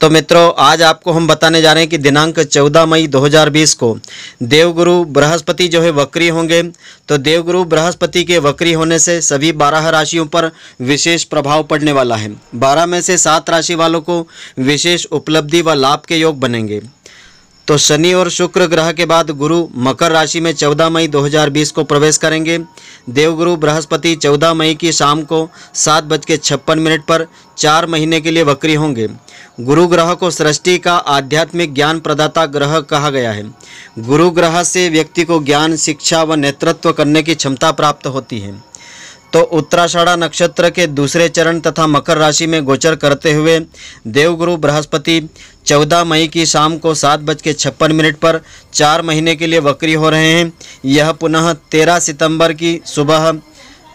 तो मित्रों आज आपको हम बताने जा रहे हैं कि दिनांक 14 मई 2020 को देवगुरु बृहस्पति जो है वक्री होंगे तो देवगुरु बृहस्पति के वक्री होने से सभी 12 राशियों पर विशेष प्रभाव पड़ने वाला है 12 में से सात राशि वालों को विशेष उपलब्धि व लाभ के योग बनेंगे तो शनि और शुक्र ग्रह के बाद गुरु मकर राशि में 14 मई 2020 को प्रवेश करेंगे देवगुरु बृहस्पति 14 मई की शाम को सात बज के छप्पन मिनट पर चार महीने के लिए वक्री होंगे गुरु ग्रह को सृष्टि का आध्यात्मिक ज्ञान प्रदाता ग्रह कहा गया है गुरु ग्रह से व्यक्ति को ज्ञान शिक्षा व नेतृत्व करने की क्षमता प्राप्त होती है तो उत्तराषाढ़ा नक्षत्र के दूसरे चरण तथा मकर राशि में गोचर करते हुए देवगुरु बृहस्पति 14 मई की शाम को सात बज के छप्पन मिनट पर चार महीने के लिए वक्री हो रहे हैं यह पुनः 13 सितंबर की सुबह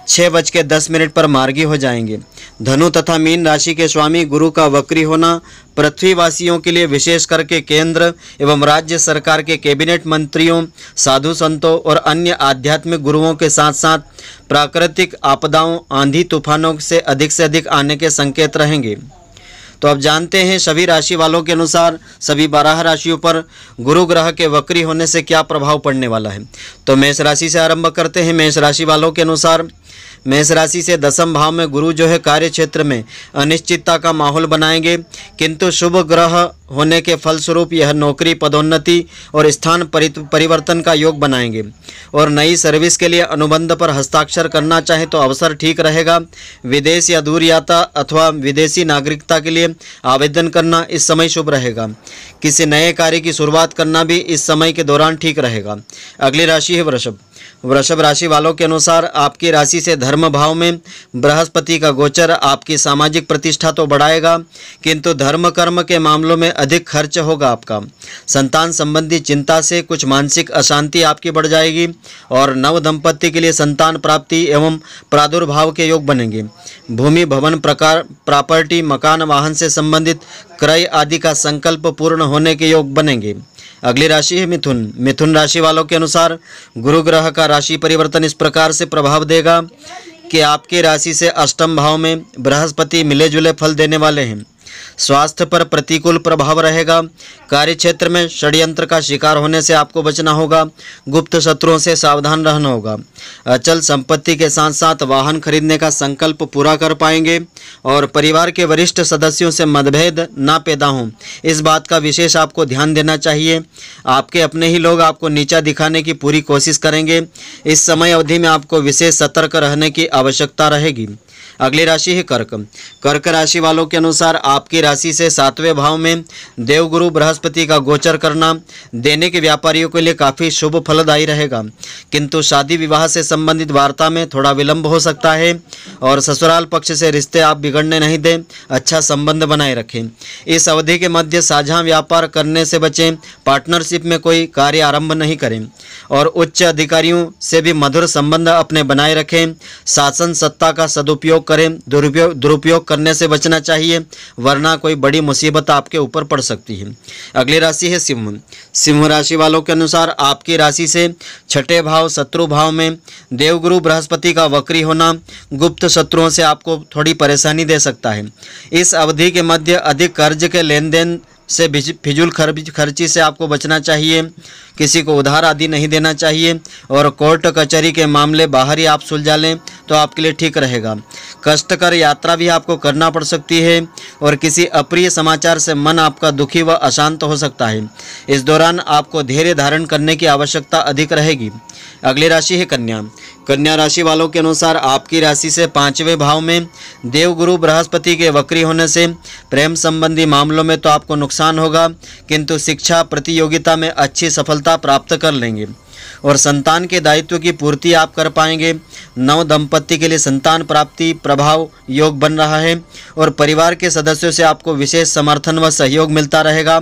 छः बज के दस मिनट पर मार्गी हो जाएंगे धनु तथा मीन राशि के स्वामी गुरु का वक्री होना पृथ्वीवासियों के लिए विशेष करके केंद्र एवं राज्य सरकार के कैबिनेट मंत्रियों साधु संतों और अन्य आध्यात्मिक गुरुओं के साथ साथ प्राकृतिक आपदाओं आंधी तूफानों से अधिक से अधिक आने के संकेत रहेंगे तो आप जानते हैं सभी राशि वालों के अनुसार सभी बारह राशियों पर गुरु ग्रह के वक्री होने से क्या प्रभाव पड़ने वाला है तो मेष राशि से आरंभ करते हैं मेष राशि वालों के अनुसार मेष राशि से दसम भाव में गुरु जो है कार्य क्षेत्र में अनिश्चितता का माहौल बनाएंगे किंतु शुभ ग्रह होने के फलस्वरूप यह नौकरी पदोन्नति और स्थान परिवर्तन का योग बनाएंगे और नई सर्विस के लिए अनुबंध पर हस्ताक्षर करना चाहे तो अवसर ठीक रहेगा विदेश या दूर यात्रा अथवा विदेशी नागरिकता के लिए आवेदन करना इस समय शुभ रहेगा किसी नए कार्य की शुरुआत करना भी इस समय के दौरान ठीक रहेगा अगली राशि है वृषभ वृषभ राशि वालों के अनुसार आपकी राशि से धर्म भाव में बृहस्पति का गोचर आपकी सामाजिक प्रतिष्ठा तो बढ़ाएगा किंतु धर्म कर्म के मामलों में अधिक खर्च होगा आपका संतान संबंधी चिंता से कुछ मानसिक अशांति आपकी बढ़ जाएगी और नव दंपत्ति के लिए संतान प्राप्ति एवं प्रादुर्भाव के योग बनेंगे भूमि भवन प्रकार प्रॉपर्टी मकान वाहन से संबंधित क्रय आदि का संकल्प पूर्ण होने के योग बनेंगे अगली राशि है मिथुन मिथुन राशि वालों के अनुसार गुरु ग्रह का राशि परिवर्तन इस प्रकार से प्रभाव देगा कि आपके राशि से अष्टम भाव में बृहस्पति मिले जुले फल देने वाले हैं स्वास्थ्य पर प्रतिकूल प्रभाव रहेगा कार्य क्षेत्र में षड्यंत्र का शिकार होने से आपको बचना होगा गुप्त शत्रुओं से सावधान रहना होगा अचल संपत्ति के साथ साथ वाहन खरीदने का संकल्प पूरा कर पाएंगे और परिवार के वरिष्ठ सदस्यों से मतभेद ना पैदा हों इस बात का विशेष आपको ध्यान देना चाहिए आपके अपने ही लोग आपको नीचा दिखाने की पूरी कोशिश करेंगे इस समय अवधि में आपको विशेष सतर्क रहने की आवश्यकता रहेगी अगली राशि है कर्क कर्क राशि वालों के अनुसार आपकी राशि से सातवें भाव में देवगुरु बृहस्पति का गोचर करना देने के व्यापारियों के लिए काफ़ी शुभ फलदायी रहेगा किंतु शादी विवाह से संबंधित वार्ता में थोड़ा विलंब हो सकता है और ससुराल पक्ष से रिश्ते आप बिगड़ने नहीं दें अच्छा संबंध बनाए रखें इस अवधि के मध्य साझा व्यापार करने से बचें पार्टनरशिप में कोई कार्य आरंभ नहीं करें और उच्च अधिकारियों से भी मधुर संबंध अपने बनाए रखें शासन सत्ता का सदुपयोग करें दुरुपयोग दुरुपयोग करने से बचना चाहिए वरना कोई बड़ी मुसीबत आपके ऊपर पड़ सकती है अगली राशि है सिंह सिंह राशि वालों के अनुसार आपकी राशि से छठे भाव शत्रु भाव में देवगुरु बृहस्पति का वक्री होना गुप्त शत्रुओं से आपको थोड़ी परेशानी दे सकता है इस अवधि के मध्य अधिक कर्ज के लेन से फिजुल खर्ची से आपको बचना चाहिए किसी को उधार आदि नहीं देना चाहिए और कोर्ट कचहरी के मामले बाहर ही आप सुलझा लें तो आपके लिए ठीक रहेगा कष्टकर यात्रा भी आपको करना पड़ सकती है और किसी अप्रिय समाचार से मन आपका दुखी व अशांत हो सकता है इस दौरान आपको धैर्य धारण करने की आवश्यकता अधिक रहेगी अगली राशि है कन्या कन्या राशि वालों के अनुसार आपकी राशि से पांचवें भाव में देवगुरु बृहस्पति के वक्री होने से प्रेम संबंधी मामलों में तो आपको नुकसान होगा किंतु शिक्षा प्रतियोगिता में अच्छी सफलता सफलता प्राप्त कर लेंगे और संतान के दायित्व की पूर्ति आप कर पाएंगे नव दंपत्ति के लिए संतान प्राप्ति प्रभाव योग बन रहा है और परिवार के सदस्यों से आपको विशेष समर्थन व सहयोग मिलता रहेगा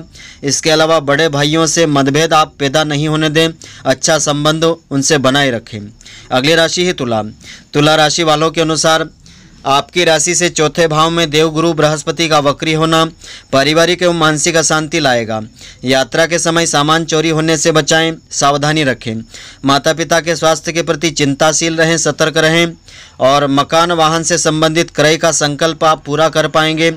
इसके अलावा बड़े भाइयों से मतभेद आप पैदा नहीं होने दें अच्छा संबंध उनसे बनाए रखें अगली राशि है तुला तुला राशि वालों के अनुसार आपकी राशि से चौथे भाव में देवगुरु बृहस्पति का वक्री होना पारिवारिक एवं मानसिक अशांति लाएगा यात्रा के समय सामान चोरी होने से बचाएं सावधानी रखें माता पिता के स्वास्थ्य के प्रति चिंताशील रहें सतर्क रहें और मकान वाहन से संबंधित क्रय का संकल्प आप पूरा कर पाएंगे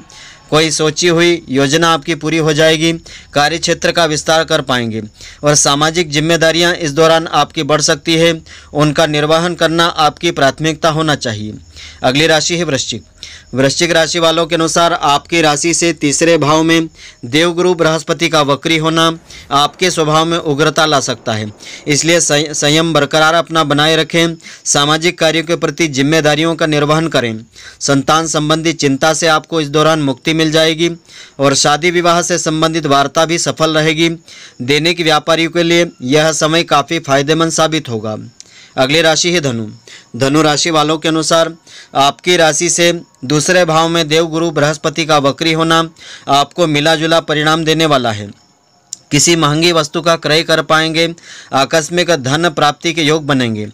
कोई सोची हुई योजना आपकी पूरी हो जाएगी कार्य क्षेत्र का विस्तार कर पाएंगे और सामाजिक जिम्मेदारियां इस दौरान आपकी बढ़ सकती है उनका निर्वहन करना आपकी प्राथमिकता होना चाहिए अगली राशि है वृश्चिक वृश्चिक राशि वालों के अनुसार आपकी राशि से तीसरे भाव में देवगुरु बृहस्पति का वक्री होना आपके स्वभाव में उग्रता ला सकता है इसलिए संयम बरकरार अपना बनाए रखें सामाजिक कार्यों के प्रति जिम्मेदारियों का निर्वहन करें संतान संबंधी चिंता से आपको इस दौरान मुक्ति मिल जाएगी और शादी विवाह से संबंधित वार्ता भी सफल रहेगी देने के व्यापारियों के लिए यह समय काफ़ी फायदेमंद साबित होगा अगली राशि है धनु धनु राशि वालों के अनुसार आपकी राशि से दूसरे भाव में देवगुरु बृहस्पति का वक्री होना आपको मिला जुला परिणाम देने वाला है किसी महंगी वस्तु का क्रय कर पाएंगे आकस्मिक धन प्राप्ति के योग बनेंगे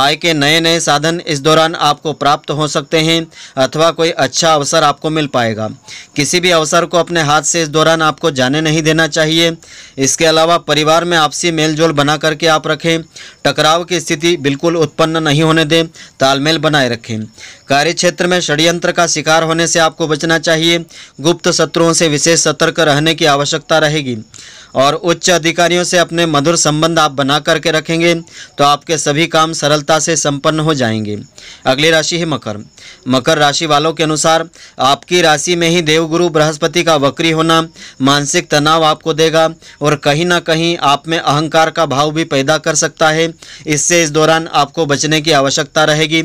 आय के नए नए साधन इस दौरान आपको प्राप्त हो सकते हैं अथवा कोई अच्छा अवसर आपको मिल पाएगा किसी भी अवसर को अपने हाथ से इस दौरान आपको जाने नहीं देना चाहिए इसके अलावा परिवार में आपसी मेलजोल बना करके आप रखें टकराव की स्थिति बिल्कुल उत्पन्न नहीं होने दें तालमेल बनाए रखें कार्य क्षेत्र में षड्यंत्र का शिकार होने से आपको बचना चाहिए गुप्त शत्रुओं से विशेष सतर्क रहने की आवश्यकता रहेगी और उच्च अधिकारियों से अपने मधुर संबंध आप बना करके रखेंगे तो आपके सभी काम सरलता से संपन्न हो जाएंगे अगली राशि है मकर मकर राशि वालों के अनुसार आपकी राशि में ही देवगुरु बृहस्पति का वक्री होना मानसिक तनाव आपको देगा और कहीं ना कहीं आप में अहंकार का भाव भी पैदा कर सकता है इससे इस दौरान आपको बचने की आवश्यकता रहेगी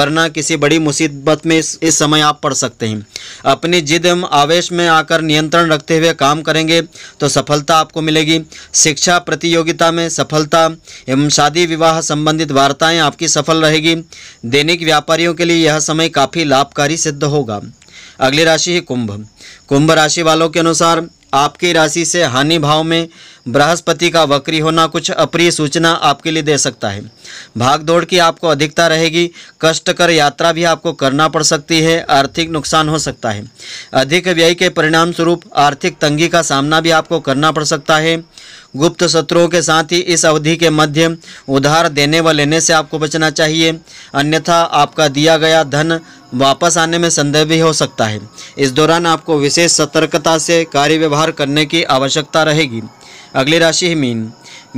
वरना किसी बड़ी मुसीबत में इस, समय आप पड़ सकते हैं अपनी जिद एवं आवेश में आकर नियंत्रण रखते हुए काम करेंगे तो सफलता आप आपको मिलेगी शिक्षा प्रतियोगिता में सफलता एवं शादी विवाह संबंधित वार्ताएं आपकी सफल रहेगी दैनिक व्यापारियों के लिए यह समय काफ़ी लाभकारी सिद्ध होगा अगली राशि है कुंभ कुंभ राशि वालों के अनुसार आपकी राशि से हानि भाव में बृहस्पति का वक्री होना कुछ अप्रिय सूचना आपके लिए दे सकता है भाग दौड़ की आपको अधिकता रहेगी कष्ट कर यात्रा भी आपको करना पड़ सकती है आर्थिक नुकसान हो सकता है अधिक व्यय के परिणाम स्वरूप आर्थिक तंगी का सामना भी आपको करना पड़ सकता है गुप्त शत्रुओं के साथ ही इस अवधि के मध्य उधार देने व लेने से आपको बचना चाहिए अन्यथा आपका दिया गया धन वापस आने में संदेह भी हो सकता है इस दौरान आपको विशेष सतर्कता से कार्य व्यवहार करने की आवश्यकता रहेगी अगली राशि है मीन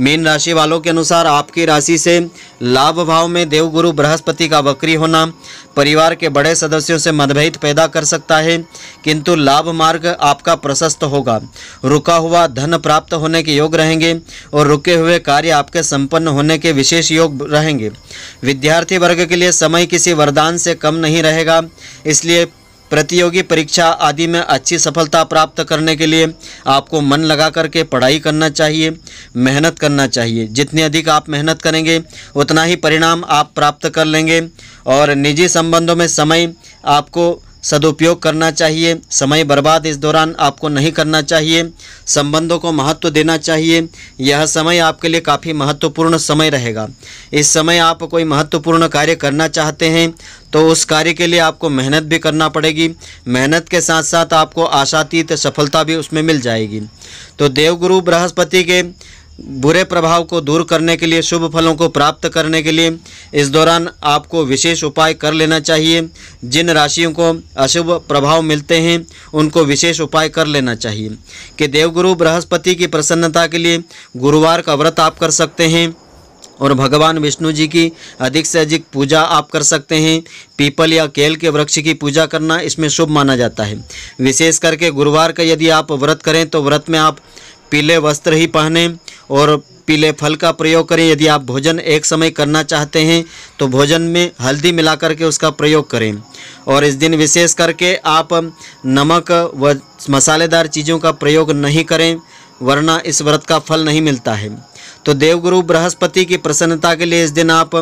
मीन राशि वालों के अनुसार आपकी राशि से लाभ भाव में देवगुरु बृहस्पति का वक्री होना परिवार के बड़े सदस्यों से मतभेद पैदा कर सकता है किंतु लाभ मार्ग आपका प्रशस्त होगा रुका हुआ धन प्राप्त होने के योग रहेंगे और रुके हुए कार्य आपके संपन्न होने के विशेष योग रहेंगे विद्यार्थी वर्ग के लिए समय किसी वरदान से कम नहीं रहेगा इसलिए प्रतियोगी परीक्षा आदि में अच्छी सफलता प्राप्त करने के लिए आपको मन लगा करके पढ़ाई करना चाहिए मेहनत करना चाहिए जितनी अधिक आप मेहनत करेंगे उतना ही परिणाम आप प्राप्त कर लेंगे और निजी संबंधों में समय आपको सदुपयोग करना चाहिए समय बर्बाद इस दौरान आपको नहीं करना चाहिए संबंधों को महत्व देना चाहिए यह समय आपके लिए काफ़ी महत्वपूर्ण समय रहेगा इस समय आप कोई महत्वपूर्ण कार्य करना चाहते हैं तो उस कार्य के लिए आपको मेहनत भी करना पड़ेगी मेहनत के साथ साथ आपको आशातीत सफलता भी उसमें मिल जाएगी तो देवगुरु बृहस्पति के बुरे प्रभाव को दूर करने के लिए शुभ फलों को प्राप्त करने के लिए इस दौरान आपको विशेष उपाय कर लेना चाहिए जिन राशियों को अशुभ प्रभाव मिलते हैं उनको विशेष उपाय कर लेना चाहिए कि देवगुरु बृहस्पति की प्रसन्नता के लिए गुरुवार का व्रत आप कर सकते हैं और भगवान विष्णु जी की अधिक से अधिक पूजा आप कर सकते हैं पीपल या केल के वृक्ष की पूजा करना इसमें शुभ माना जाता है विशेष करके गुरुवार का यदि आप व्रत करें तो व्रत में आप पीले वस्त्र ही पहने और पीले फल का प्रयोग करें यदि आप भोजन एक समय करना चाहते हैं तो भोजन में हल्दी मिला करके उसका प्रयोग करें और इस दिन विशेष करके आप नमक व मसालेदार चीज़ों का प्रयोग नहीं करें वरना इस व्रत का फल नहीं मिलता है तो देवगुरु बृहस्पति की प्रसन्नता के लिए इस दिन आप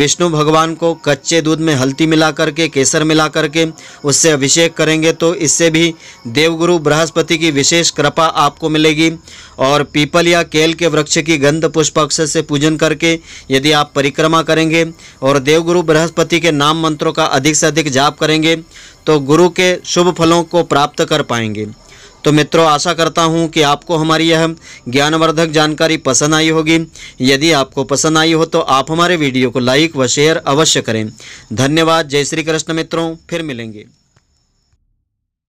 विष्णु भगवान को कच्चे दूध में हल्दी मिला करके केसर मिला करके उससे अभिषेक करेंगे तो इससे भी देवगुरु बृहस्पति की विशेष कृपा आपको मिलेगी और पीपल या केल के वृक्ष की गंध पुष्प अक्षर से पूजन करके यदि आप परिक्रमा करेंगे और देवगुरु बृहस्पति के नाम मंत्रों का अधिक से अधिक जाप करेंगे तो गुरु के शुभ फलों को प्राप्त कर पाएंगे तो मित्रों आशा करता हूँ कि आपको हमारी यह ज्ञानवर्धक जानकारी पसंद आई होगी यदि आपको पसंद आई हो तो आप हमारे वीडियो को लाइक व शेयर अवश्य करें धन्यवाद जय श्री कृष्ण मित्रों फिर मिलेंगे